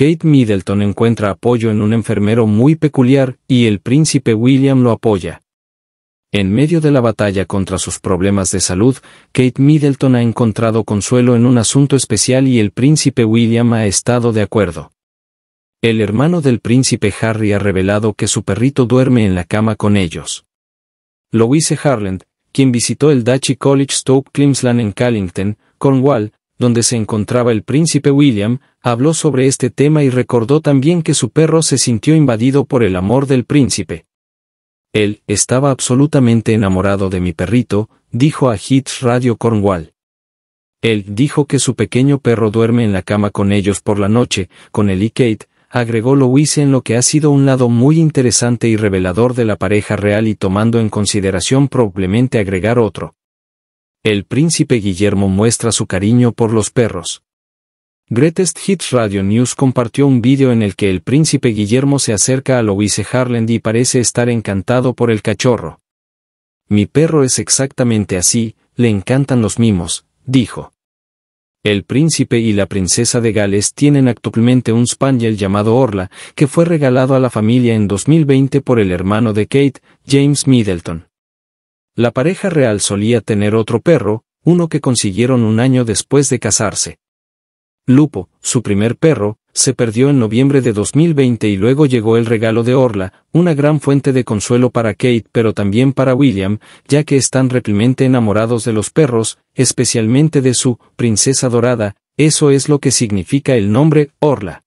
Kate Middleton encuentra apoyo en un enfermero muy peculiar, y el príncipe William lo apoya. En medio de la batalla contra sus problemas de salud, Kate Middleton ha encontrado consuelo en un asunto especial y el príncipe William ha estado de acuerdo. El hermano del príncipe Harry ha revelado que su perrito duerme en la cama con ellos. Louise Harland, quien visitó el Datchy College Stoke Clemsland en Callington, Cornwall, donde se encontraba el príncipe William, habló sobre este tema y recordó también que su perro se sintió invadido por el amor del príncipe. Él estaba absolutamente enamorado de mi perrito, dijo a Hits Radio Cornwall. Él dijo que su pequeño perro duerme en la cama con ellos por la noche, con él y Kate, agregó Louise en lo que ha sido un lado muy interesante y revelador de la pareja real y tomando en consideración probablemente agregar otro. El príncipe Guillermo muestra su cariño por los perros. Greatest Hits Radio News compartió un vídeo en el que el príncipe Guillermo se acerca a Louise Harland y parece estar encantado por el cachorro. Mi perro es exactamente así, le encantan los mimos, dijo. El príncipe y la princesa de Gales tienen actualmente un spaniel llamado Orla, que fue regalado a la familia en 2020 por el hermano de Kate, James Middleton. La pareja real solía tener otro perro, uno que consiguieron un año después de casarse. Lupo, su primer perro, se perdió en noviembre de 2020 y luego llegó el regalo de Orla, una gran fuente de consuelo para Kate pero también para William, ya que están replemente enamorados de los perros, especialmente de su princesa dorada, eso es lo que significa el nombre Orla.